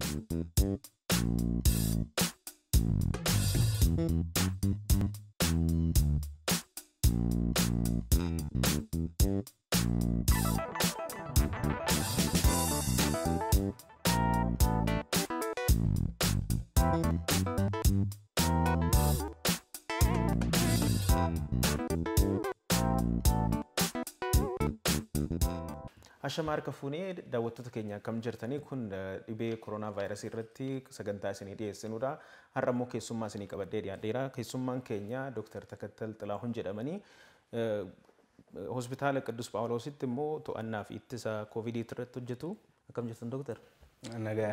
Thank you. Ashama harka fuunee daawwattoota keenya akkam jirtanii kun dhibee koronaa vaayirasii irratti sagantaa isinii dhiyeessinudha. Har'a immoo keessummaa isinii qabaddee dhiyaadheera. Keessummaan keenya Dooktar Takattal Xilaahuun jedhamanii hospitaala Qiddus Phaawulositti immoo to'annaa fi ittisa Koovidii irratti hojjetu. Akkam jirtan Dooktar? Nagaa.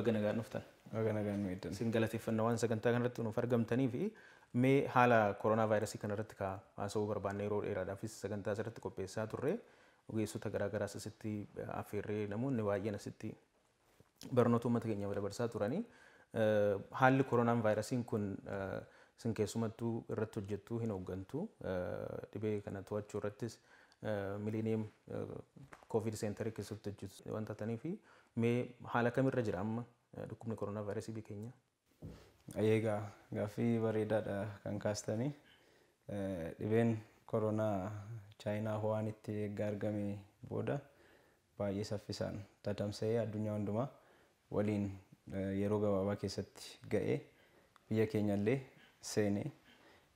Baga nagaan dhuftan. Baga nagaan miidhan. Siin galateeffannaa waan sagantaa kanarratti nuuf argamtanii fi mee haala koronaa vaayirasii kanarratti haasawuu barbaanne yeroo dheeraadhaafis sagantaa asirratti qopheessaa turre. ogeessota garaagaraas asitti affeerree namoonni baay'een asitti barnoota uummata keenya dabarsaa turanii haalli koronaan vaayirasiin kun sin keessumattuu irratti hojjettuu hin hooggantu dhibee kana to'achuu irrattis miliiniyem koovid seentarii keessatti hojjetu wanta fi mee haala kamirra jira amma dhukkubni koronaa vaayirasii biyya keenya. Eegaa gaaffii bareedaadha kan kaastanii dhibeen koronaa chaayinaa ho'aan itti erga argamee booda baay'ee saffisaan dadamsa'ee addunyaa hundumaa waliin eh, yeroo gabaabaa keessatti ga'ee biyya keenya illee seenee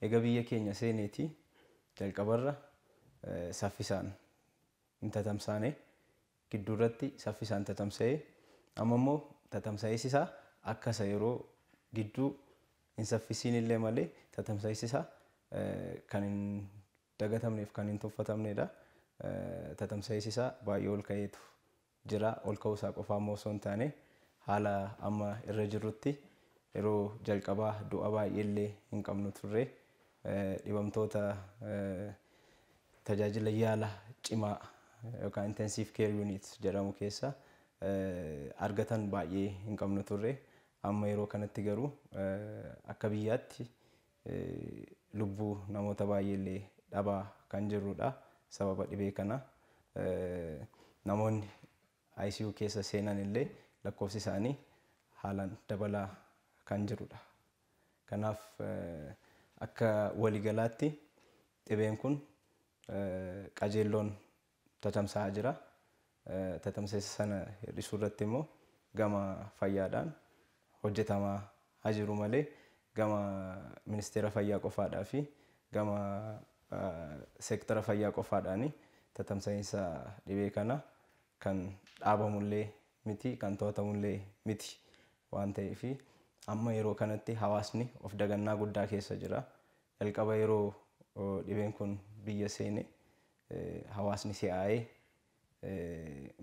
egaa biyya keenya seeneetii jalqabarra eh, saffisaan hin tatamsaane gidduurratti saffisaan tatamsa'ee amma immoo tatamsa'eessisaa yeroo gidduu hin illee malee tatamsa'eessisaa eh, kan dagatamneef kan hin tuffatamnedha. Eh, Tatamsa'isisaa baay'ee ol ka'eetu jira. Ol ka'uusaa qofaa immoo osoo hin taane haala amma irra jirrutti yeroo jalqabaa du'a baay'eellee hin qabnu turre eh, dhibamtoota eh, tajaajila yaala cimaa yookaan intensive care jedhamu keessa argatan baay'ee hin qabnu turre. Amma yeroo kanatti garuu akka biyyaatti lubbuu namoota baay'eellee dhabaa kan jirrudha. Sababa dhibee kana namoonni ICU keessa seenan illee lakkoofsi isaanii haalan dabalaa kan jirudha. Kanaaf akka waligalaatti dhibeen kun qajeelloon tatamsaa jira. Tatamsa sana hir'isuu irratti immoo gama fayyaadhaan hojjetamaa haa malee gama ministeera fayyaa qofaadhaa fi gama seektara fayyaa qofaadhaani tatamsa'iinsa dhibee kana kan dhaabamullee miti kan to'atamullee miti waan ta'eef amma yeroo kanatti hawaasni of dagannaa guddaa keessa jira jalqaba yeroo dhibeen kun biyya seene hawaasni si'aayee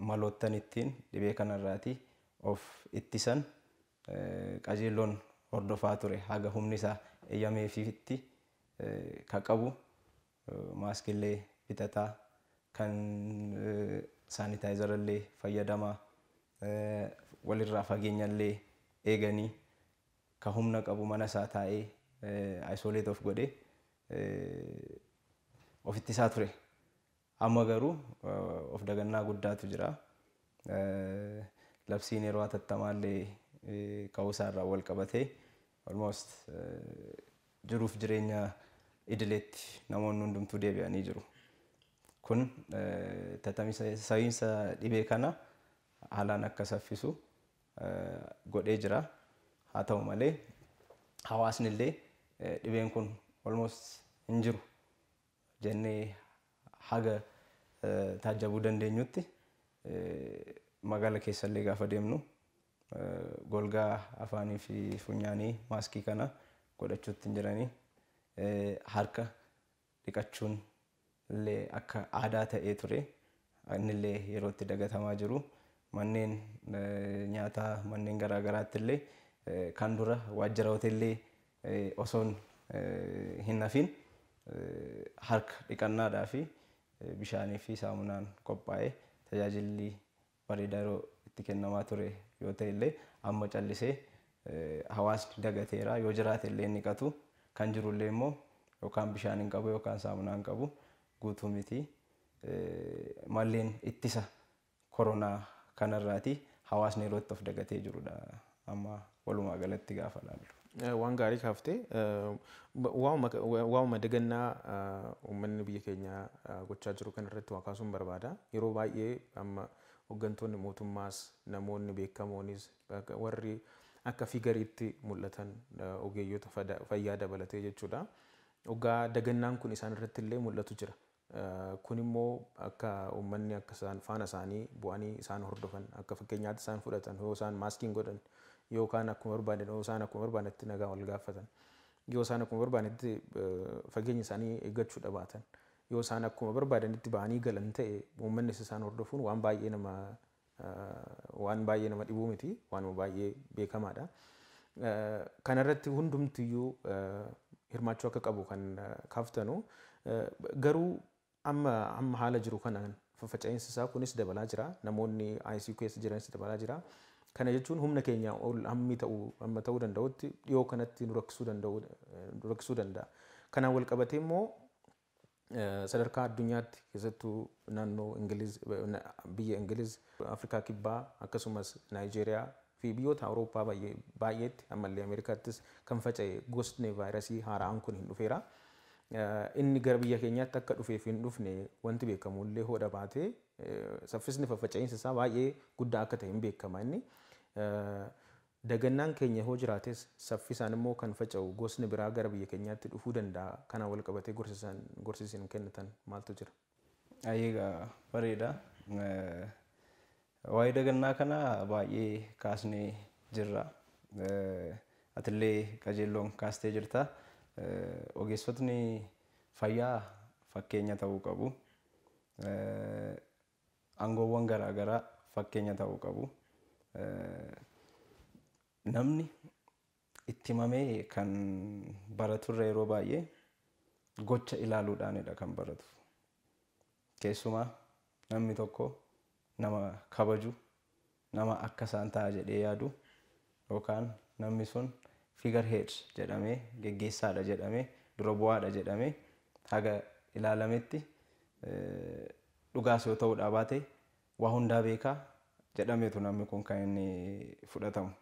malootan ittiin dhibee kanarraati of ittisan qajeeloon hordofaa ture haga humni isaa eeyyameefiitti ka qabu maaskillee bitataa kan saanitaayizara illee fayyadamaa walirraa fageenya illee eeganii ka humna qabu mana isaa taa'ee aisoleet of godhee ofitti isaa ture. Amma garuu of dagannaa guddaatu jira. Labsiin yeroo hatattamaa illee ka'uu isaa irraa wal qabatee almost jiruuf jireenya idileetti namoonni hundumtuu deebi'anii jiru. Kun eh, sawiinsa dhibee kana haalaan akka saffisu eh, godhee jira. Haa ta'u malee hawaasni illee eh, dhibeen kun olmos hin jiru jennee haga taajabuu dandeenyutti magaala keessallee gaafa deemnu golgaa afaanii fi funyaanii maaskii kana godhachuutti hin jiranii harka dhiqachuun illee akka aadaa ta'ee ture. Innillee yeroo itti dagatamaa jiru manneen nyaataa manneen garaagaraatti illee kan dura waajjira hoteellee osoon hin hafiin harka dhiqannaadhaa fi bishaanii fi saamunaan qophaa'ee tajaajilli bareedaa yeroo itti kennamaa ture yoo ta'e illee amma callisee hawaasni dagateera yoo jiraate illee inni qatu kan jirullee immoo yookaan bishaan hin qabu yookaan saamunaa hin qabu guutuu miti malleen ittisa koronaa kanarraati hawaasni yerootti of dagatee jirudha amma walumaa galatti gaafa laallu. Waan gaarii kaaftee waamuma dagannaa uummanni biyya keenya gochaa jiru kan irratti barbaada. Yeroo baay'ee amma hooggantoonni mootummaas namoonni beekamoonis warri akka figariitti mul'atan ogeeyyoota fayyaa dabalatee jechuudha. Ogaa dagannaan kun isaan irratti illee mul'atu jira. Kun immoo akka uummanni akka faana isaanii bu'anii isaan hordofan akka fakkeenyaatti isaan fudhatan yoo isaan maaskiin godhan yookaan akkuma barbaadan yoo isaan akkuma barbaadetti nagaa wal gaafatan yoo isaan akkuma barbaadan fageenya isaanii eeggachuudha baatan yoo isaan akkuma barbaadanitti ba'anii galan ta'e uummannis isaan hordofuun waan baay'ee nama waan uh, baay'ee nama dhibuu miti waan baay'ee beekamaadha. Uh, Kanarratti hundumtiyyuu uh, hirmaachuu akka qabu kan kaftanu garuu amma amma haala jiru kanaan faffaca'insi kunis dabalaa jira namoonni ICU keessa jiranis dabalaa jira. Kana jechuun humna keenya ol hammi ta'uu ta'uu danda'utti dhiyoo kanatti nu rakkisuu danda'a. Eh, kanaan wal qabatee immoo sadarkaa addunyaatti keessattuu naannoo Ingiliz biyya Ingiliz Afrikaa Kibbaa akkasumas Naayijeeriyaa fi biyyoota Awurooppaa baay'eetti ammallee Ameerikaattis kan faca'e gosni vaayirasii haaraan kun hin dhufeera. Inni gara biyya keenyaatti akka dhufee fi hin dhufne wanti beekamu illee hoda baatee saffisni faffaca'iinsa isaa baay'ee guddaa akka ta'e hin beekama inni. Dagannaan keenya hoo jiraates saffisaan immoo kan faca'u gosni biraa gara biyya keenyaatti dhufuu danda'a. Kana wal qabatee gorsisiin kennitan maaltu jira? Egaa bareeda. Eh, Waa'ee dagannaa kana baay'ee kaasnee eh, jirra. Atillee eh, qajeelloon kaastee jirta. Ogeessotni fayyaa fakkeenya ta'uu qabu. Aangoowwan garaa fakkeenya ta'uu qabu. namni itti mamee kan baraturra yeroo baay'ee gocha ilaaluudhaanidha kan baratu. Keessumaa namni tokko nama kabaju nama akka isaan ta'a jedhee yaadu yookaan namni sun figar head jedhamee geggeessaadha jedhamee dura bu'aadha jedhamee haga ilaalametti dhugaas yoo ta'uudhaa baate waa hundaa beekaa jedhameetu namni kun kan inni fudhatamu.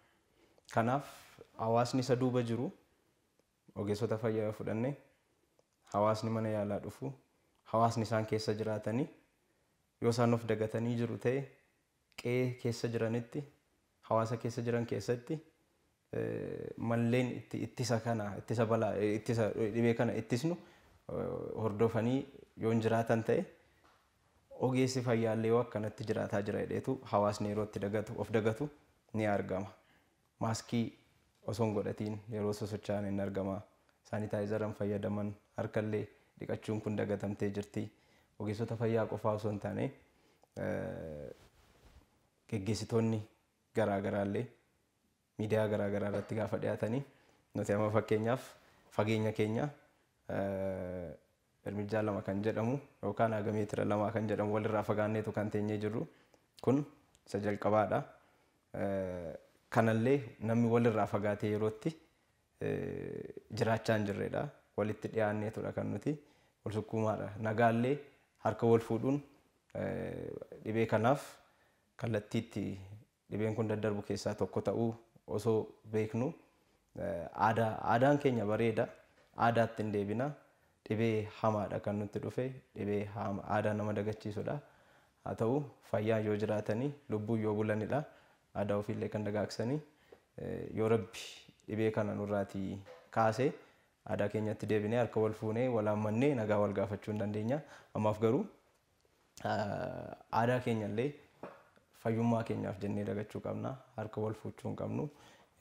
Kanaaf hawaasni isa duuba jiru ogeessota fayyaa fudhannee hawaasni mana yaalaa dhufu hawaasni isaan keessa jiraatanii yoo isaan of dagatanii jiru ta'e qe'ee keessa jiranitti hawaasa keessa jiran keessatti malleen ittisa kana ittisa balaa ittisa dhibee kana ittisnu hordofanii yoon jiraatan ta'e ogeessi fayyaallee yoo akkanatti jiraataa jira jedheetu hawaasni yeroo itti dagatu of dagatu ni argama. maaskii osoon godhatiin yeroo sosochaa'an hin argama. Saanitaayizaran fayyadaman harkallee dhiqachuun kun dagatamtee jirti. Ogeessota fayyaa qofaa osoo hin taane garaa garaagaraallee miidiyaa garaa garaa irratti gaafa dhiyaatanii nuti amma fakkeenyaaf fageenya keenya Irmijaa lama kan jedhamu yookaan hagamee tira lamaa kan jedhamu walirraa fagaanneetu kan teenyee jirru kun isa jalqabaadha. Kanallee namni walirraa fagaatee yerootti eh, jiraachaa hin jirredha. Walitti dhiyaanneetudha kan nuti wal sukkuumaadha. Nagaallee harka wal fuudhuun eh, dhibee kanaaf kallattiitti dhibeen kun daddarbu keessaa tokko ta'uu osoo beeknu eh, aadaan keenya bareeda. Aadaatti hin deebina. Dhibee hamaadha kan nutti dhufee Dhibee aadaa nama dagachiisudha. Haa ta'u fayyaan yoo jiraatanii lubbuun yoo bulanidha. aadaa ofiillee kan dagaagsanii eh, yoo rabbi dhibee kana nurraatii kaasee aadaa keenyatti deebinee harka wal fuunee wal haammannee nagaa wal gaafachuu hin dandeenya. Ammaaf garuu eh, aadaa illee fayyummaa keenyaaf jennee dagachuu qabna. Harka wal fuuchuu hin qabnu.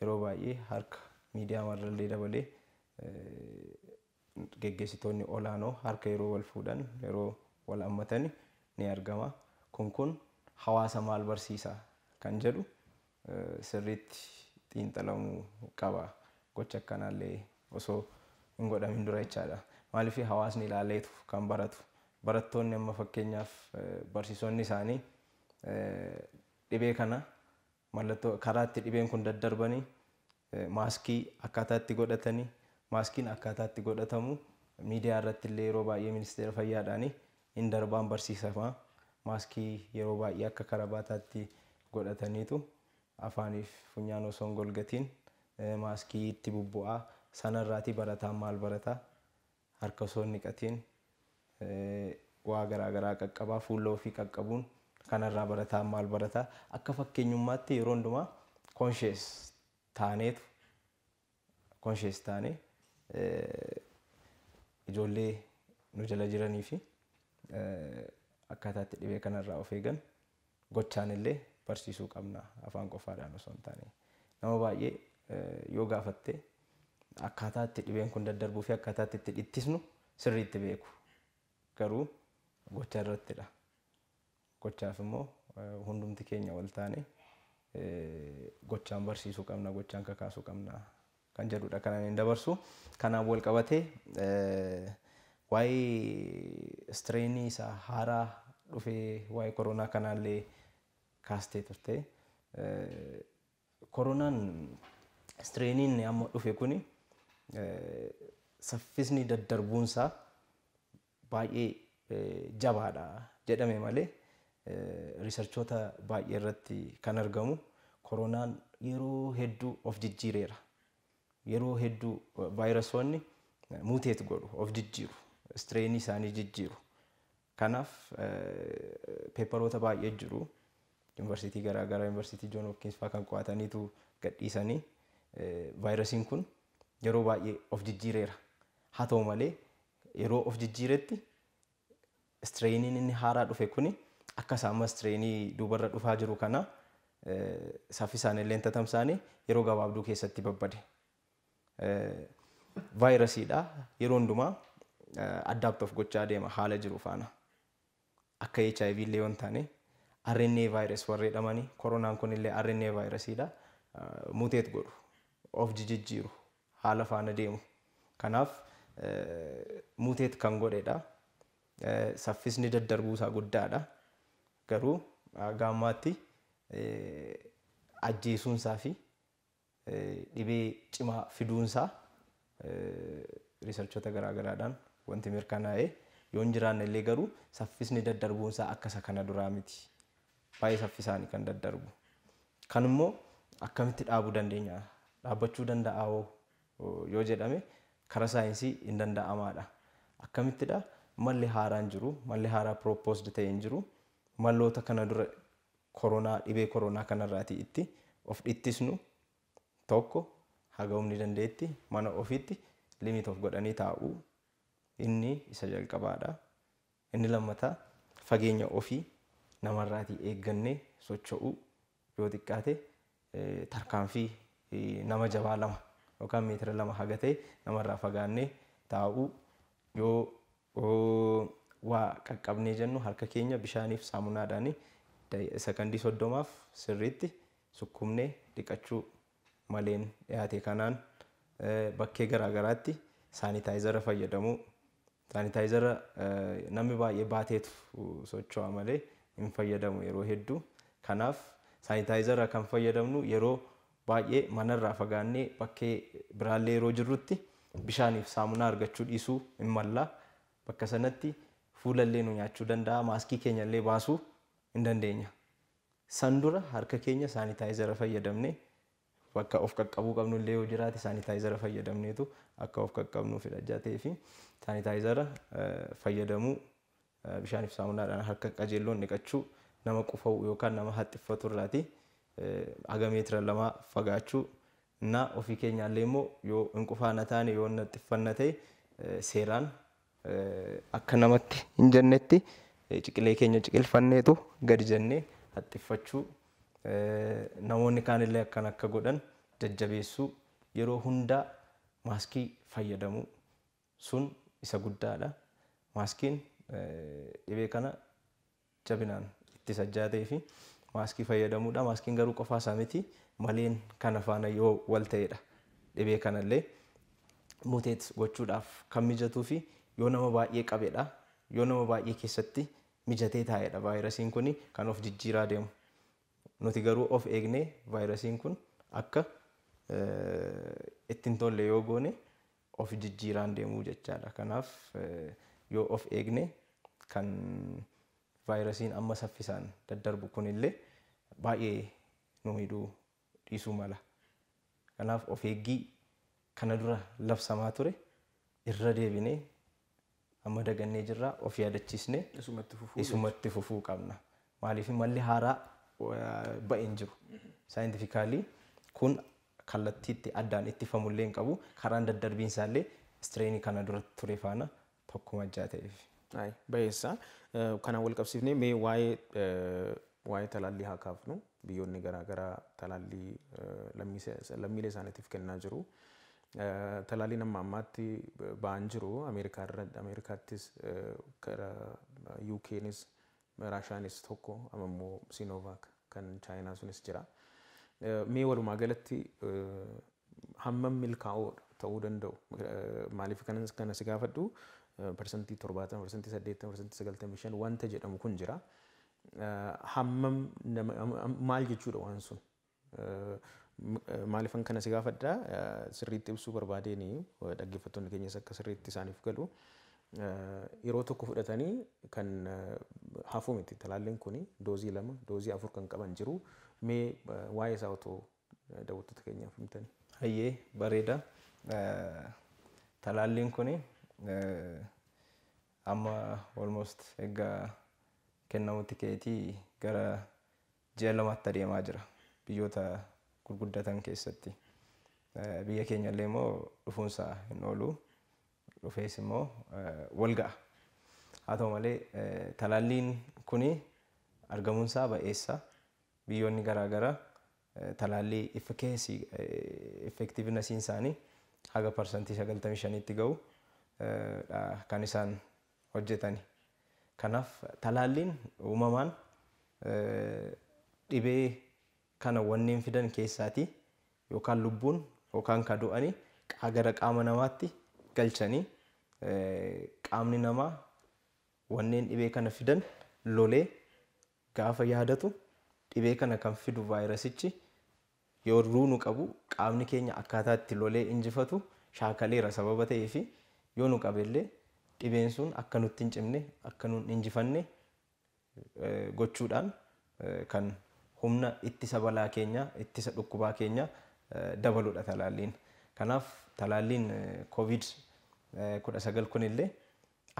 Yeroo baay'ee harka miidiyaa marallee dabalee eh, geggeessitoonni olaanoo harka yeroo wal fuudhan yeroo wal haammatani ni argama. Kun kun hawaasa maal barsiisa kan jedhu sirriitti xiinxalamuu qaba gocha akkanaallee osoo hin godhamin dura jechaadha. Maaliif hawaasni ilaaleetu kan baratu barattoonni amma fakkeenyaaf barsiisonni isaanii dhibee kana mallattoo karaa itti dhibeen kun daddarbanii maaskii akkaataa itti godhatanii maaskiin akkaataa itti godhatamu miidiyaa irratti illee yeroo baay'ee ministeera fayyaadhaanii hin darbaan barsiisamaa maaskii yeroo baay'ee akka karabaataatti godhataniitu afaaniif funyaan osoo hin golgatiin eh, maaskii itti bubbu'aa sanarraatii barataan maal barataa harka osoo hin dhiqatiin eh, waa garaagaraa qaqqabaa fuula ofii qaqqabuun kanarraa barataan maal barataa akka fakkeenyummaatti yeroo hundumaa konshees taaneetu konshees taanee eh, ijoollee nu jala jiranii fi akkaataa itti dhibee kanarraa of eegan gochaan illee barsiisuu qabnaa afaan qofaadhaan osoo hin taane nama baay'ee e, yoo gaafatte akkaataa itti dhibeen kun daddarbuu fi akkaataa itti dhittisnu sirriitti beeku garuu gocha irrattidha. Gochaaf immoo e, hundumti keenya wal taane e, gochaan barsiisuu qabna gochaan kakaasuu qabna kan jedhudha kanaan hin dabarsu kanaaf wal qabatee waa'ee istireenii isaa haaraa dhufee waa'ee koronaa kanaallee kaastee turte. Koronaan istireeniin amma dhufe kuni saffisni daddarbuunsaa baay'ee jabaadha jedhame malee riisarchoota baay'ee irratti kan argamu koronaan yeroo hedduu of jijjiireera. Yeroo hedduu vaayiresoonni muuteet godhu of jijjiiru. Istireenii isaanii jijjiiru. Kanaaf peeparoota baay'ee jiru. yuunivarsiitii garaagaraa yuunivarsiitii Joon Hopkins faa kan qo'ataniitu gadhiisanii vaayirasiin kun yeroo baay'ee of jijjiireera. Haa ta'u malee yeroo of jijjiiretti istireeniin inni haaraa dhufe kun akka isaan ammas istireenii duubarra dhufaa jiru kana saffisaan illee tatamsaanii yeroo gabaabduu keessatti babbade. Vaayirasiidha yeroo hundumaa addaaptoof gochaa deema haala jiru faana. Akka HIV illee waan taane RNA vaayirasii warri jedhamanii koronaan kunillee RNA vaayirasiidha. Ah, muteet godhu of jijjiiru haala faana deemu kanaaf eh, muteet kan godhedha. Eh, saffisni daddarbuusaa guddaadha. Garuu ah, gaammaatti eh, ajjeesuunsaa fi dhibee cimaa fiduunsaa riisarchoota garaagaraadhaan wanti mirkanaa'ee yoon jiraanne illee garuu saffisni daddarbuunsaa akka kana duraa miti. baay'ee saffisaanii kan daddarbu. Kan immoo akkamitti dhaabuu dandeenya dhaabbachuu danda'a yoo jedhame karaa saayinsii hin danda'amaadha. Akkamittidha malli haaraan jiru malli haaraa piroopoosd ta'ee hin jiru malloota kana dura dhibee koronaa kanarraatii itti of dhittisnu tokko haga humni dandeetti mana ofiitti limit of godhanii taa'u inni isa jalqabaadha. Inni lammata fageenya ofii namarraatii eeggannee socho'uu yoo xiqqaate eh, tarkaanfii eh, nama jabaa lama yookaan meetira lama haga ta'e namarraa fagaannee taa'uu yoo waa qaqqabnee jennu harka keenya bishaaniif saamunaadhaan sakandii soddomaaf sirritti sukkumnee dhiqachuu maleen dhiyaate kanaan eh, bakkee garaagaraatti saanitaayizara fayyadamuu saanitaayizara namni baay'ee baateetu socho'a malee. hin fayyadamu yeroo hedduu. Kanaaf saayintaayizara kan fayyadamnu yeroo baay'ee manarraa fagaannee bakkee biraallee yeroo jirrutti bishaaniif saamunaa argachuu dhiisuu hin mallaa. Bakka sanatti fuulallee nu nyaachuu danda'a maaskii keenyallee baasuu hin dandeenya. San dura harka keenya saayintaayizara fayyadamnee bakka of qaqqabuu qabnullee yoo jiraate saanitaayizara fayyadamneetu akka of qaqqabnuuf fedha jaatee fi saanitaayizara eh, fayyadamuu bishaan saamunaadhaan harka qajeelloon dhiqachuu nama qufa'u yookaan nama haxxiffatu irraati haga meetira lamaa fagaachuu እና ኦፊ ኬኛለ ሞ እንቁፋነ ታኔ የሆነ ጥፈነ ተይ ሴራን akka namatti hin jennetti ciqilee keenya ciqilfanneetu gadi jennee haxxiffachuu namoonni kaanillee akkan akka godhan jajjabeessuu yeroo hundaa maaskii fayyadamu sun isa guddaadha. Maaskiin dhibee eh, kana jabinaan ittisa jaa fi maaskii fayyadamuudha. Maaskiin garuu qofaa isaa miti maleen kana faana yoo wal ta'eedha. Dhibee kanallee muteet gochuudhaaf kan mijatuu fi yoo nama baay'ee qabeedha. Yoo nama baay'ee keessatti mijatee taa'eedha vaayirasiin kuni kan of jijjiiraa deemu. Nuti garuu of eegnee vaayirasiin kun akka eh, ittiin tolle yoo goone of jijjiiraan deemuu jechaadha. Eh, yoo of eegne kan vaayirasiin amma saffisaan daddarbu kunillee baay'ee nu hidhuu dhiisuu mala. Kanaaf of eeggii kana dura labsamaa ture irra deebinee amma dagannee jirraa of yaadachiisnee isumatti fufuu qabna. Maaliif malli haaraa ba'e jiru. Saayintifikaalii kun kallattiitti addaan ittifamullee hin qabu karaan daddarbiinsa illee kana dura ture faana tokko ajjaa ta'ee fi. Kana wal qabsiifnee mee waa'ee waa'ee talaallii haa kaafnu biyyoonni garaa garaa talaallii lammiilee isaaniitiif kennaa jiru. Talaalliin amma ammaatti ba'an jiru Ameerikaattis Yuukeenis Raashaanis tokko amma immoo Siinovaak kan Chaayinaa sunis jira. Mee walumaa galatti hammam milkaa'oo ta'uu danda'u maaliif kanas gaafadhu parsantii 70 parsantii 80 parsantii 95 wanta jedhamu kun jira. Hammam maal jechuudha waan sun maaliifan kana si gaafadhaa sirriitti ibsuu barbaadeen dhaggeeffattoonni keenyas akka sirriitti isaaniif galu yeroo tokko fudhatanii kan hafuu miti talaalleen kun doozii lama doozii afur kan qaban jiru mee waa'ee isaa otoo daawwattoota keenyaaf himtani. Hayyee bareeda talaalleen kun amma olmoost egaa kennamuutti keetii gara ji'a lamaatti adeemaa jira biyyoota gurguddatan keessatti. Biyya keenya illee immoo dhufuunsaa hin oolu dhufees immoo wal ga'a. Haa ta'u malee talaalliin kuni argamuunsaa ba'eessa biyyoonni garaagaraa talaallii effektiivnasiin isaanii haga parsantii 95 tti ga'u Eh, ah, kan isaan hojjetani. Kanaaf talaalliin uumamaan dhibee eh, kana wanneen fidan keessaatii yookaan lubbuun yookaan kadu'anii gara qaama namaatti galchanii eh, qaamni namaa wanneen dhibee kana fidan lolee gaafa yaadatu dhibee kana kan fidu vaayirasichi yoo ruunu qabu qaamni keenya akkaataa itti lolee injifatu shaakaleera sababa ta'eefi yoo nu qabeellee dhibeen sun akka nutti hin cimne akka nu injifanne gochuudhaan kan humna ittisa balaa keenya ittisa dhukkubaa keenya dabaludha talaalliin. Kanaaf talaalliin kovid kudha sagal kunillee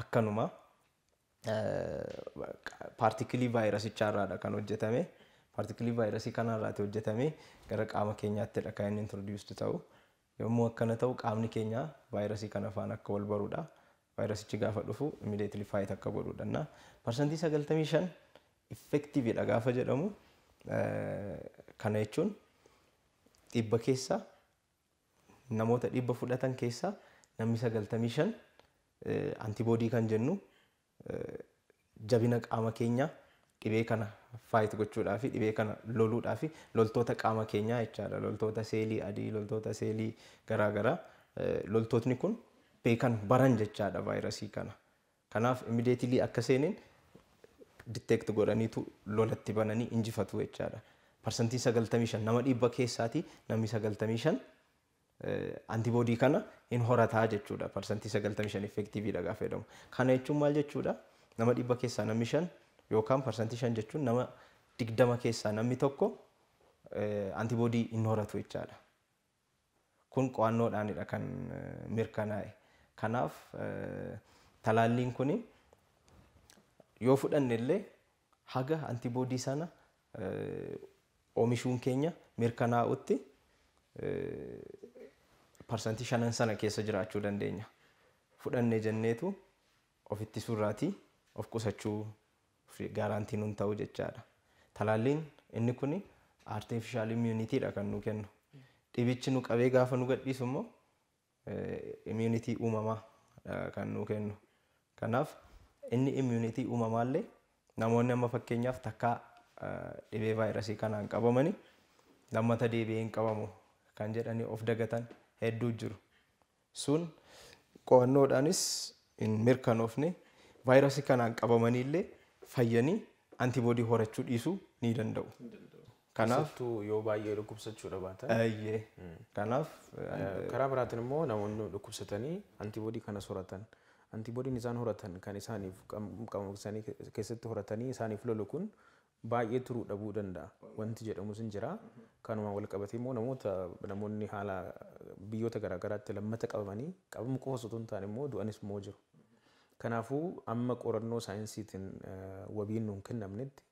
akkanuma paartikilii vaayirasichaa dha kan hojjetame paartikilii vaayirasii kanarraati hojjetame gara qaama keenyaatti kan inni ta'u. Yommuu akkana ta'u qaamni keenya vaayirasii kana afaan akka wal barudha. Vaayirasichi gaafa dhufu immediately faayit akka godhudha. Parsantii 95 effektiividha gaafa jedhamu. Eh, kana jechuun dhibba keessa namoota dhibba fudhatan keessa namni 95 eh, antiboodii kan jennu eh, jabina qaama keenya. dhibee kana faayit gochuudhaaf dhibee kana loluudhaaf loltoota qaama keenyaa jechaadha loltoota seelii adii loltoota seelii garaa garaa. Eh, loltootni kun beekan baran jechaadha vaayirasii kana kanaaf imideetilii akka seeniin diteekt godhaniitu lolatti bananii injifatu jechaadha parsantiin 95 nama dhiibba keessaatii namni 95 eh, antiboodii kana hin horataa jechuudha parsantii 95 effektiiviidha gaafa jedhamu kana jechuun maal jechuudha nama dhiibba keessaa namni shan. yookaan parsantii shan jechuun nama digdama keessaa namni tokko eh, antiboodii hin horatu jechaadha. Kun qo'annoodhaanidha kan eh, mirkanaa'e. Kanaaf eh, talaalliin kun yoo fudhanne illee haga antiboodii sana oomishuun keenya mirkanaa'utti parsantii shanan sana keessa jiraachuu dandeenya. Fudhanne jenneetu ofitti surraatii of qusachuu gaarantii nuun ta'u jechaadha. Talaalliin inni kun artificial immunitiidha kan nu kennu. Dhibichi nu qabee gaafa nu gadhiisu immoo immunitii uumamaa kan nu kennu. Kanaaf inni immunitii uumamaallee namoonni amma fakkeenyaaf takkaa dhibee vaayirasii kanaan qabamanii lammata deebi'ee hin qabamu kan jedhanii of dagatan hedduu jiru. Sun qo'annoodhaanis hin mirkanoofne vaayirasii kanaan qabamanii illee fayyanii antiboodii horachuu dhiisuu ni danda'u. Kanaaf yoo baay'ee dhukkubsachuudha baatan. Ayyee. Kanaaf. Karaa biraatiin immoo namoonni dhukkubsatanii antiboodii kana soratan. Antiboodiin isaan horatan kan isaaniif qaama keessatti horatanii isaaniif lolu kun baay'ee turuu dhabuu danda'a. Wanti jedhamus hin jira. Kanuma wal qabatee immoo namoota namoonni haala biyyoota garaagaraatti lammata qabamanii qabamu qofa osoo hin taane immoo du'anis immoo jiru. Kanaafuu amma qorannoo saayinsiitiin wabiin nuun kennamnetti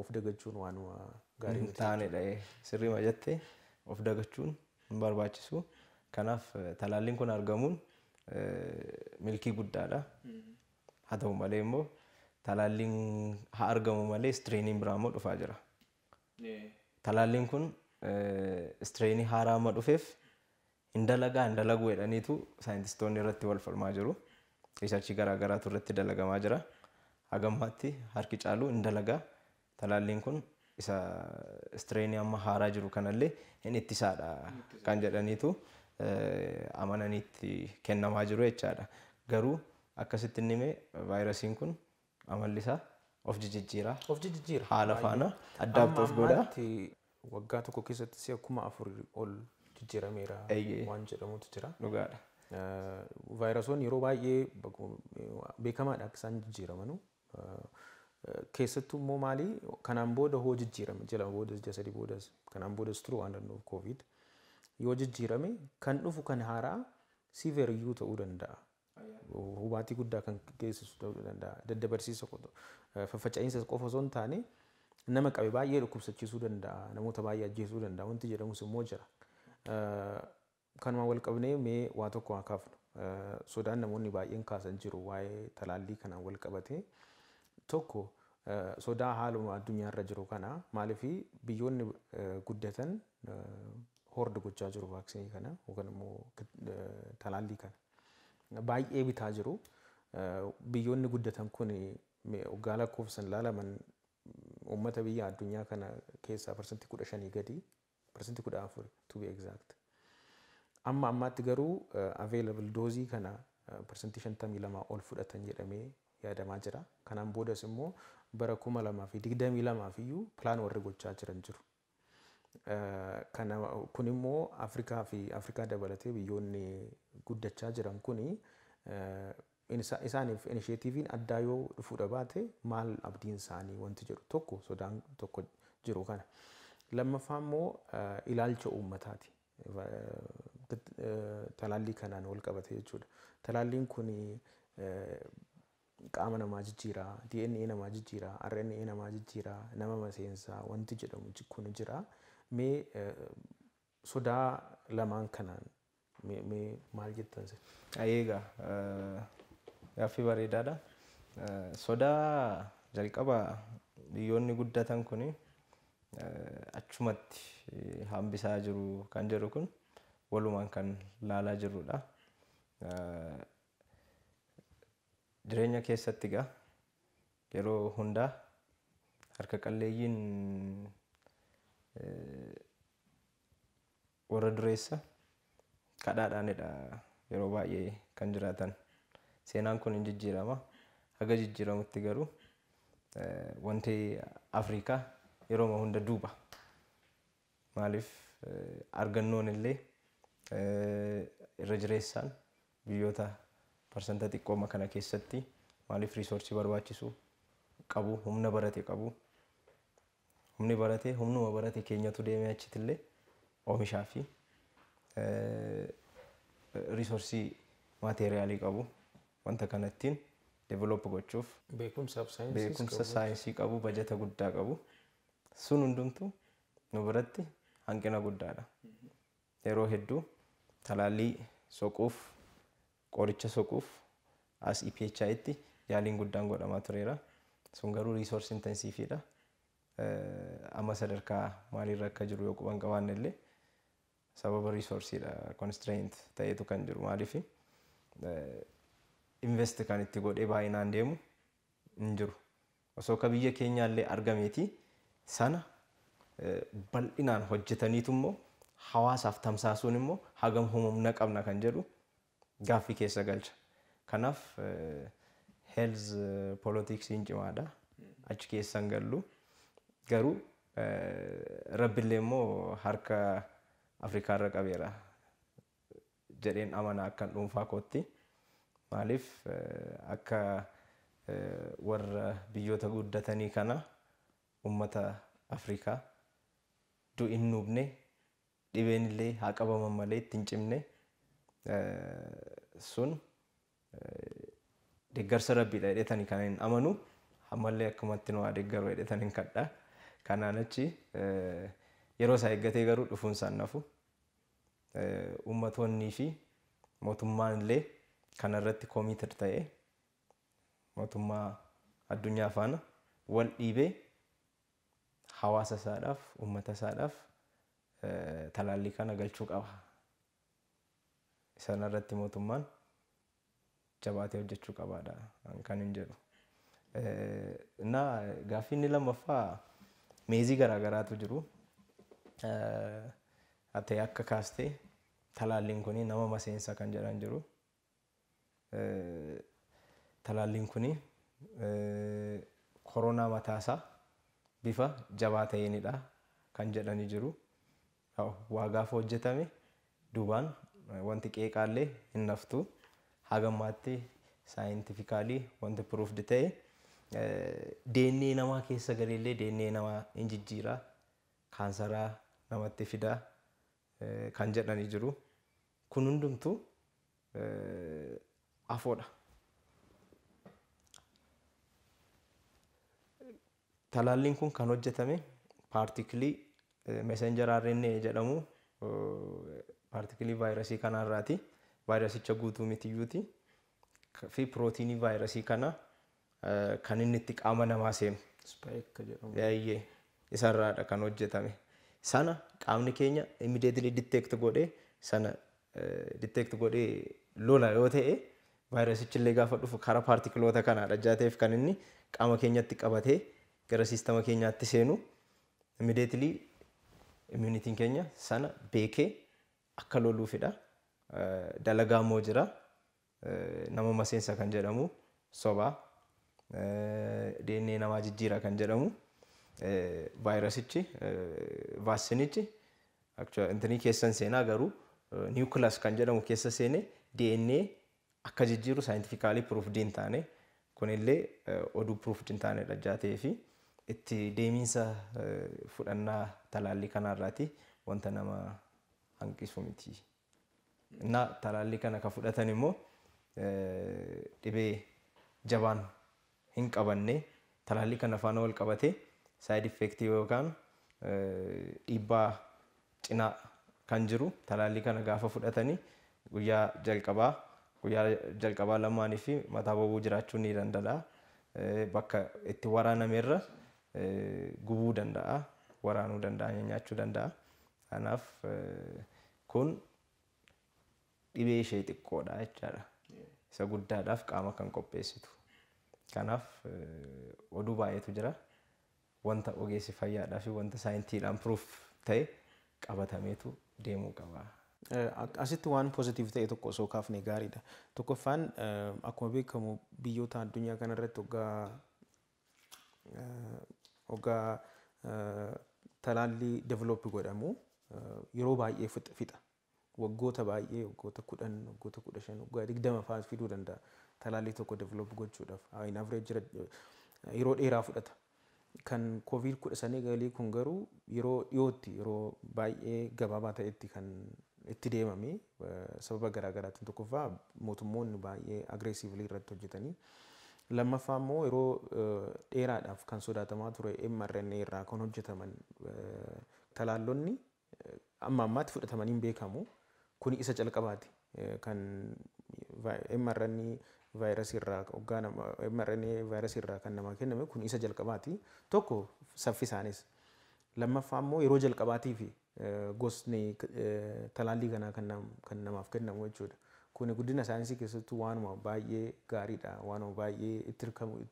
of dagachuun waan gaarii miti. Taanedha sirriima jettee of dagachuun hin barbaachisu. Kanaaf talaalliin kun argamuun milkii guddaadha. Haa ta'u malee immoo talaalliin haa argamu malee istireeniin biraa immoo dhufaa jira. Talaalliin kun istireenii haaraa amma dhufeef hin dalagaa hin dalaguu jedhaniitu saayintistoonni irratti wal falmaa jiru. garaa garaagaraatu irratti dalagamaa jira. Hagammaatti harki caalu hin dalagaa. Talaalliin kun isa istireenii amma haaraa jiru kanallee hin ittisaadha kan jedhaniitu eh, amananitti kennamaa jiru jechaadha. Garuu akkasitti inni vaayirasiin kun amallisaa of jijjiira. Haala faana addaatti of godha. Waggaa tokko keessatti si'a kuma afur ol jijjiirameera waan jedhamutu jira. Dhugaadha. Vaayirasoon yeroo baay'ee beekamaadha akka isaan jijjiiramanu. Keessattuu immoo maali kanaan booda hoo jijjiirame boodas kanaan boodas turuu waan danda'uuf yoo jijjiirame kan dhufu kan haaraa siiveeriyyuu ta'uu danda'a. Hubaatii guddaa kan geessisu ta'uu danda'a. Daddabarsiisa qofa osoo hin taane nama qabe baay'ee dhukkubsachiisuu danda'a. Namoota baay'ee ajjeesuu Wanti jedhamus immoo jira. kanuma wal qabnee mee waa tokko waa kaafnu. Sodaan namoonni baay'een kaasan jiru waa'ee talaallii kanaan wal qabate tokko sodaa haaluma addunyaarra jiru kana maaliifi biyyoonni guddatan horda gochaa jiru vaaksiinii kana yookaan immoo talaallii kana baay'ee bitaa jiru. Biyyoonni guddatan kun waggaa lakkoofsan ilaalaman uummata biyya addunyaa kana keessaa parsantii kudha shanii gadi parsantii kudha afur to be exact Amma ammaatti garuu available doozii kana persentation shantamii lamaa ol fudhatan jedhamee yaadamaa jira. Kanaan boodas immoo bara kuma lamaa fi digdamii lamaaf iyyuu pilaan warri gochaa jiran jiru. kun immoo Afrikaa fi Afrikaa dabalatee biyyoonni guddachaa jiran kuni isaaniif inishiyeetiiviin addaa yoo dhufuudha baate maal abdiin isaanii wanti jedhu tokko sodaan tokko jiru kana. Lammaffaa immoo ilaalcha uummataati. talaallii kanaan wal qabate jechuudha. Talaalliin kun qaama namaa jijjiiraa, DNA namaa jijjiiraa, namaa jijjiiraa, nama maseensaa wanti jedhamu kun jira. Mee sodaa lamaan kanaan mee maal jettan sin? gaaffii bareedaadha. Sodaa jalqaba biyyoonni guddatan kun achumatti hambisaa jiru kan jedhu kun walumaan kan laalaa jirrudha. Jireenya keessatti egaa yeroo hundaa harka qalleeyyiin warra dureessa kadhaadhaanidha yeroo baay'ee kan jiraatan. Seenaan kun hin jijjiirama. Haga jijjiiramutti garuu wanti Afrikaa yeroo hunda duuba. Maaliif argannoon illee Eh, irra jireessaan biyyoota parsanta xiqqooma kana keessatti maaliif riisoorsii barbaachisu qabu humna barate qabu humni barate humnuma barate keenyatu deemee achitillee oomishaa fi eh, riisoorsii maateeriyaalii qabu wanta kanattiin develop gochuuf beekumsa saayinsii qabu bajata guddaa qabu sun hundumtu nu biratti hanqina guddaadha yeroo hedduu talaallii soquuf qoricha soquuf as itti yaaliin guddaan godhamaa tureera. Sun garuu riisoorsi intensiifiidha. Amma sadarkaa maaliirra akka jiru yoo quban qabaanne illee sababa riisoorsiidha konistiraayint ta'eetu kan jiru maaliif invest kan itti godhee baay'inaan deemu hin jiru. Osoo akka biyya keenyaallee argameeti sana bal'inaan hojjetaniitu immoo hawaasaaf tamsaasuun immoo hagam humumna qabna kan jedhu gaaffii keessa galcha. Kanaaf heels poolitiksiin cimaadha. Achi keessan hin gallu. Garuu rabbillee immoo harka Afrikaarra qabeera jedheen amana akkan dhuunfaa kootti. Maaliif akka warra biyyoota guddatanii kana uummata Afrikaa du'in nuufne dhibeenillee haa qabaman malee ittiin cimne sun deeggarsa rabbiidha jedhetanii kan hin amanu ammallee akkumatti nu haa deeggaru hin kadha. Kanaan achi yeroo isaa eeggatee garuu dhufuun isaan nafu uummatoonnii fi mootummaan illee kanarratti koomiitir ta'ee mootummaa addunyaa faana wal dhiibee hawaasa isaadhaaf uummata isaadhaaf talaallii kana galchuu qaba. irratti mootummaan jabaatee hojjechuu qabaadha kan hin jedhu. እና ጋፊ lammaffaa meezii garaagaraatu jiru. Ate akka kaastee talaalliin kun nama maseensa kan jedhan jiru. Talaalliin kuni koronaa mataasaa bifa jabaa ta'eenidha kan jedhani jiru. waaqaaf hojjetame dubaan wanti qeeqaallee hin naftu. Hagammaatti saayintifikaalii wanti piruufdi ta'e deennee namaa keessa illee deennee namaa hin jijjiiraa kaansaraa namatti fidaa kan jedhanii jiru. Kun hundumtuu afoodha. Talaalliin kun kan hojjetame paartikilii Eh, meseenjar RNA jedhamu eh, paartikilii vaayirasii kanarraati. Vaayirasicha guutuu mitiyyuuti. Fi pirootiinii vaayirasii kana eh, kan inni itti qaama namaa seenu. Spayik jedhamu. Yaayyee isarraadha kan hojjetame. Sana qaamni keenya immediately detect godhee sana detect godhee lola yoo ta'e vaayirasichi illee gaafa dhufu karaa paartikiloota kanaadha jaateef kan inni qaama keenyatti qabatee gara siistama keenyaatti seenu immediately immunitiin keenya sana beekee akka loluufidha. Dalagaa immoo jira. Nama maseensa kan jedhamu sobaa deennee namaa jijjiira kan jedhamu vaayirasichi vaaksinichi intinii keessan seenaa garuu niwukilas kan jedhamu keessa seenee deennee akka jijjiiru saayintifikaalii proofdii hin taane kunillee oduu piruufdii hin taanedha jaatee itti deemiinsa e, fudhannaa talali kanaarraati wanta nama hanqisu miti. Innaa kana kan fudhatan immoo e, dhibee jabaan hin talali talaalli kana faana wal qabate saayid yookaan e, dhiibbaa cinaa kan jiru talaalli kana gaafa fudhatanii guyyaa jalqabaa guyyaa jalqabaa lamaanii fi mataa bobuu jiraachuu ni danda'a. Bakka itti waraanamerra gubuu danda'a, waraanuu danda'a, nyaachuu danda'a. Kanaaf kun dhibee ishee xiqqoodha jechaadha. Isa guddaadhaaf qaama kan qopheessitu. Kanaaf oduu baay'eetu jira. Wanta ogeessi fayyaadhaa fi wanta saayintiidhaan piruuf ta'e qabatameetu deemuu qaba. Asitti waan pozitiiv ta'e tokko osoo kaafne gaariidha. Tokkoffaan akkuma beekamu biyyoota addunyaa kanarratti hoggaa Ogaa eh, talaallii develop godhamu eh, yeroo baay'ee fixa. Waggoota baay'ee waggoota kudhan waggoota kudha shan waggoota digdama fa'aa fiduu danda'a. Talaallii tokko develop gochuudhaaf eh, yeroo dheeraa fudhata. Kan covid kudha galii kun garuu yeroo dhiyootti yeroo baay'ee gabaabaa ta'etti kan itti deemame sababa garaagaraatiin tokkoffaa mootummoonni baay'ee agreessively irratti hojjetanii Lammaffaa immoo yeroo dheeraadhaaf kan sodaatamaa ture MRNA irraa kan hojjetaman talaallonni amma ammaatti fudhatamanii hin beekamu. Kuni isa jalqabaati Kan MRNA vaayirasii irraa hoggaa nama MRNA irraa kan kenname kun isa jalqabaati. Tokko saffisaanis. Lammaffaa immoo yeroo jalqabaatiif gosni talaallii kanaa kan namaaf kennamu jechuudha. kun guddina saayinsii keessattuu waanuma baay'ee gaariidha waanuma baay'ee itti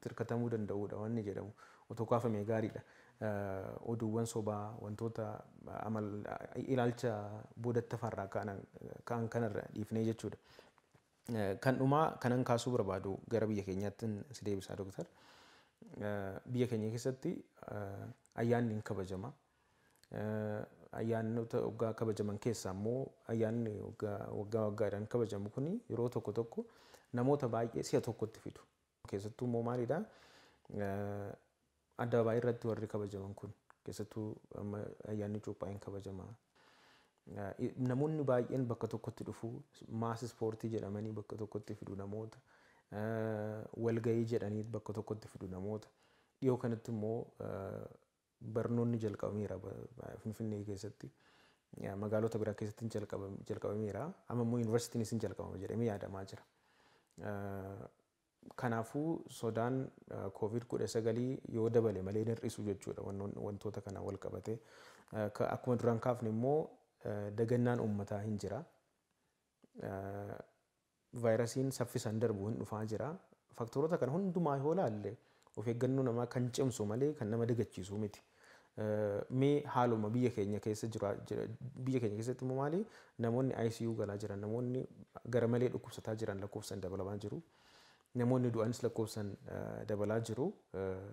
hirkatamuu danda'uudha wanni jedhamu otoo kaafame gaariidha. Oduuwwan sobaa wantoota ilaalcha boodattafarraa ka'an kanarra dhiifnee jechuudha. Kan dhumaa kanan kaasuu barbaadu gara biyya keenyaatti si deebisaa dooktar. Biyya keenya keessatti ayyaanni hin kabajama. ayyaanota waggaa kabajaman keessaa immoo ayyaanni waggaa waggaadhaan kabajamu kuni yeroo tokko tokko namoota baay'ee si'a tokkotti fidu. Keessattuu immoo adda addaabaayii irratti warri kabajaman kun keessattuu ayyaanni cuuphaa hin kabajamaa. Namoonni baay'een bakka tokkotti dhufu maas ispoortii jedhamanii bakka tokkotti fidu namoota. walgayii jedhanii bakka tokkotti fidu namoota dhiyoo kanatti immoo barnoonni jalqabameera finfinnee keessatti magaalota biraa keessatti jalqabameera amma immoo yuunivarsiitiinis hin jalqabama jedhamee yaadamaa jira. Kanaafuu sodaan kovid kudha sagalii yoo dabale malee hir'isu jechuudha wantoota kana wal qabate. Akkuma duraan kaafne immoo dagannaan uummataa hin jira. Vaayirasiin saffisaan darbu hin dhufaa jira. Faktorota kana hundumaa yoo laalle of eeggannoo namaa kan cimsu malee kan nama dagachiisu miti. Eh, Mee haaluma biyya keenya keessa jira biyya keenya keessatti maali namoonni ICU galaa jiran namoonni gara malee dhukkubsataa jiran lakkoofsan dabalamaa jiru. Namoonni du'anis lakkoofsan eh, dabalaa jiru. Eh,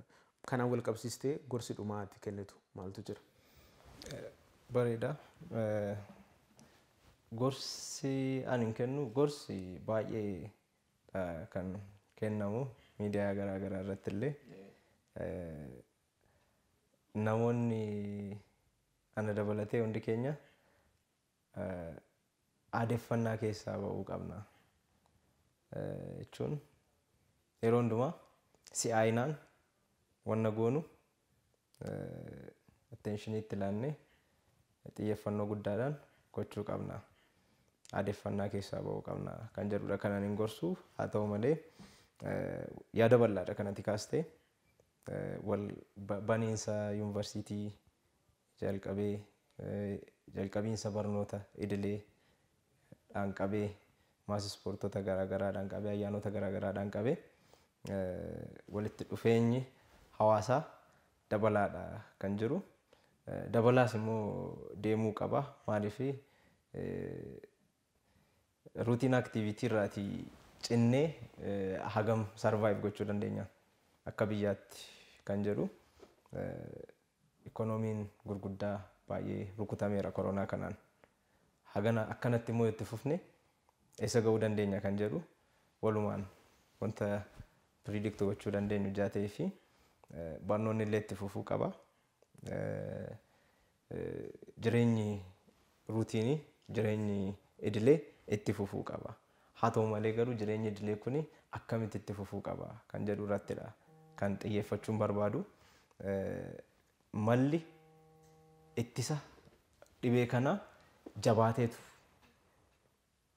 kanaan wal qabsiistee gorsi dhumaati kennitu maaltu jira? Bareeda. Gorsi ani hin kennu gorsi baay'ee kan kennamu miidiyaa garaagaraa irratti illee. namoonni ana dabalatee hundi keenya aadeffannaa keessaa ba'uu qabna jechuun yeroo hundumaa si'aayinaan wanna goonu attenshiniitti ilaannee xiyyeeffannoo guddaadhaan gochuu qabna. Aadeffannaa keessaa ba'uu qabna kan jedhudha. Kanaan hin gorsu haa ta'u malee yaada bal'aadha kanatti kaastee. wal baniinsa yuunivarsiitii jalqabee jalqabiinsa barnoota idilee dhaan qabee maas ispoortota garaagaraadhaan qabee ayyaanota garaagaraadhaan qabee walitti dhufeenyi hawaasaa dabalaadha kan jiru. Dabalaas immoo deemuu qaba. Maaliif ruutiin aktiivitii irraatii cinnee hagam sarvaayiv gochuu dandeenya? akka biyyaatti kan jedhu ikonomiin eh, gurguddaa baay'ee rukutameera koronaa kanaan. Hagana akkanatti immoo itti fufne isa ga'uu dandeenya kan jedhu walumaan wanta piriidiktii gochuu dandeenyu jaatee fi eh, barnoonni illee itti fufuu qaba. Eh, jireenyi ruutiinii jireenyi idilee itti fufuu qaba. Haa ta'u malee garuu jireenyi idilee kuni akkamitti itti fufuu qaba kan jedhu irrattidha. kan xiyyeeffachuun barbaadu malli ittisa dhibee kana jabaateetu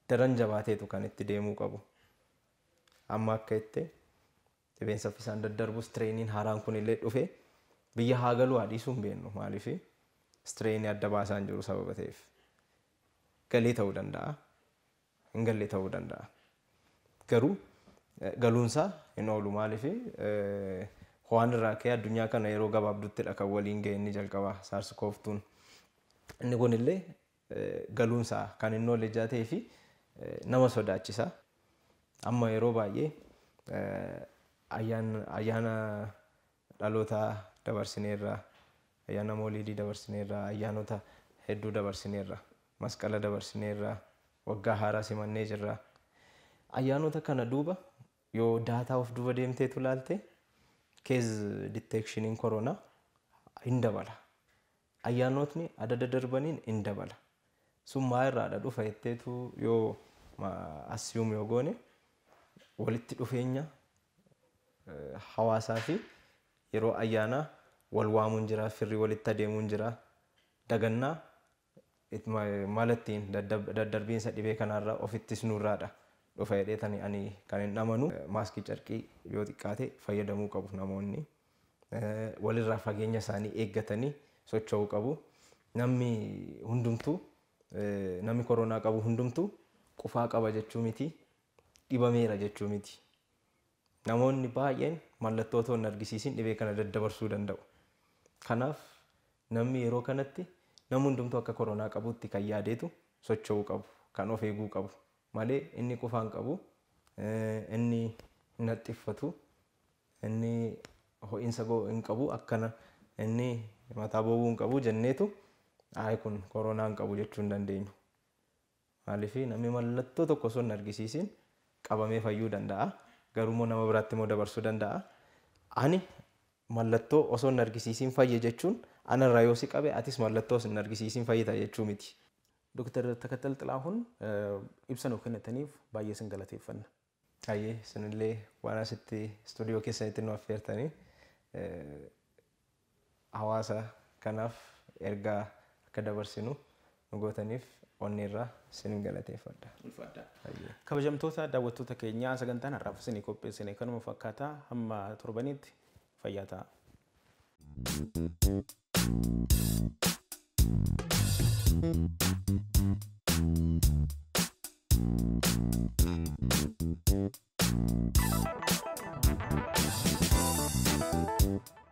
daran jabaateetu kan itti deemuu qabu. Amma akka itti dhibeen saffisaan daddarbu tireeniin haaraan kun illee dhufe biyya haa haadhiisuu hin beennu maaliif tireenii adda baasaan jiru sababa ta'eef. Galii ta'uu danda'a. Hin gallee ta'uu danda'a. Garuu galuunsaa hin oolu maaliif ho'aan irraa ka'ee addunyaa kana yeroo gabaabduuttidha kan waliin ga'e inni jalqaba saarskooftuun. Inni kunillee galuunsaa kan hin oolle jaatee fi nama sodaachisa. Amma yeroo baay'ee ayyaana dhalootaa dabarsineerra ayyaana moolidii dabarsineerra ayyaanota hedduu dabarsineerra masqala dabarsineerra waggaa haaraa simannee jirra ayyaanota kana duuba yoo daataa of duuba deemteetu laalte keez diteekshiniin koronaa hin dabala. Ayyaanotni adada darbaniin hin dabala. Sun maa irraadha dhufa jetteetu yoo asiyuum yoo goone walitti dhufeenya hawaasaa fi yeroo ayyaanaa wal waamuun jira firri walitti adeemuun jira dagannaa maal ittiin daddarbiinsa dhibee kanarraa ofittis nurraadha. dhufeedheetani ani kan hin dhamanu maaskii carqii yoo xiqqaate fayyadamuu qabu namoonni walirraa fageenya isaanii eeggatanii socho'uu qabu namni hundumtuu namni koronaa qabu hundumtuu qufaa qaba jechuu miti dhibameera jechuu miti namoonni baay'een mallattoo otoo hin argisiisin dhibee kana daddabarsuu danda'u kanaaf namni yeroo kanatti namni hundumtuu akka koronaa qabutti kan yaadeetu socho'uu qabu kan of eeguu qabu. malee inni qofaan qabu inni naxxiffatu inni ho'iinsa hin qabu akkana inni mataa bobuu hin qabu jenneetu aayi kun koronaa hin qabu jechuu hin dandeenyu. Maaliif namni mallattoo tokko osoo hin argisiisin qabamee fayyuu danda'a. Garuummoo nama biraatti immoo dabarsuu danda'a. Ani mallattoo osoo hin argisiisin fayye jechuun anarraa yoo si qabe atis mallattoo hin argisiisin fayyita jechuu miti. ዶክተር ተከተል ጥላሁን ኢብሰን ክነተኒፍ ባየ ስንገለቴፈን አየ ስንሌ ዋና ስቲ ስቱዲዮ ኬሰኒት ነው አፌርተኒ ከናፍ ኤርጋ ከደበርሲኑ ንጎተኒፍ ኦኔራ ስን ገለቴፈዳ ከበጀምቶታ ዳወቶተ ከኛ ሰገንታን አራፍ ስን ስን ከኑመ ፈካታ ሀማ ቶርበኒት ፈያታ Thank you.